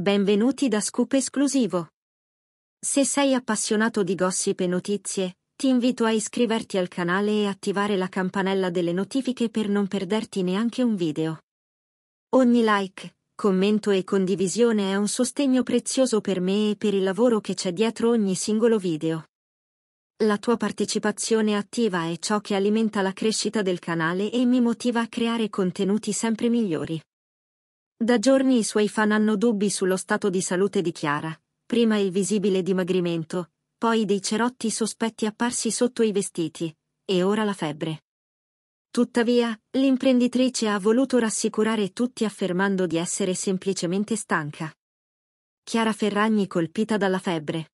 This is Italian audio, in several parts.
Benvenuti da Scoop Esclusivo. Se sei appassionato di gossip e notizie, ti invito a iscriverti al canale e attivare la campanella delle notifiche per non perderti neanche un video. Ogni like, commento e condivisione è un sostegno prezioso per me e per il lavoro che c'è dietro ogni singolo video. La tua partecipazione attiva è ciò che alimenta la crescita del canale e mi motiva a creare contenuti sempre migliori. Da giorni i suoi fan hanno dubbi sullo stato di salute di Chiara, prima il visibile dimagrimento, poi dei cerotti sospetti apparsi sotto i vestiti, e ora la febbre. Tuttavia, l'imprenditrice ha voluto rassicurare tutti affermando di essere semplicemente stanca. Chiara Ferragni colpita dalla febbre.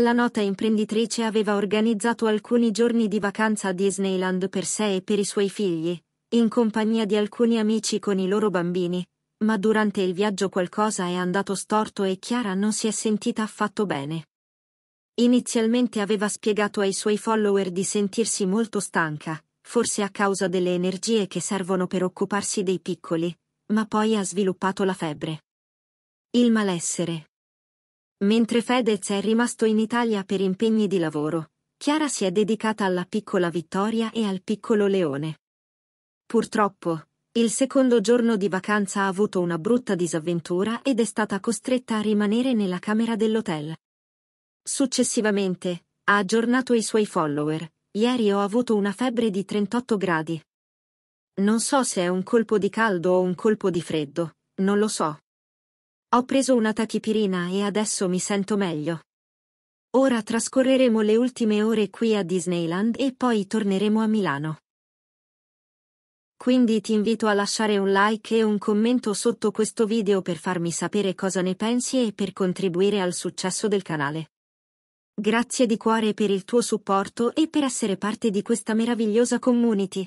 La nota imprenditrice aveva organizzato alcuni giorni di vacanza a Disneyland per sé e per i suoi figli, in compagnia di alcuni amici con i loro bambini, ma durante il viaggio qualcosa è andato storto e Chiara non si è sentita affatto bene. Inizialmente aveva spiegato ai suoi follower di sentirsi molto stanca, forse a causa delle energie che servono per occuparsi dei piccoli, ma poi ha sviluppato la febbre. Il malessere. Mentre Fedez è rimasto in Italia per impegni di lavoro, Chiara si è dedicata alla piccola Vittoria e al piccolo Leone. Purtroppo, il secondo giorno di vacanza ha avuto una brutta disavventura ed è stata costretta a rimanere nella camera dell'hotel. Successivamente, ha aggiornato i suoi follower. Ieri ho avuto una febbre di 38 gradi. Non so se è un colpo di caldo o un colpo di freddo, non lo so. Ho preso una tachipirina e adesso mi sento meglio. Ora trascorreremo le ultime ore qui a Disneyland e poi torneremo a Milano. Quindi ti invito a lasciare un like e un commento sotto questo video per farmi sapere cosa ne pensi e per contribuire al successo del canale. Grazie di cuore per il tuo supporto e per essere parte di questa meravigliosa community.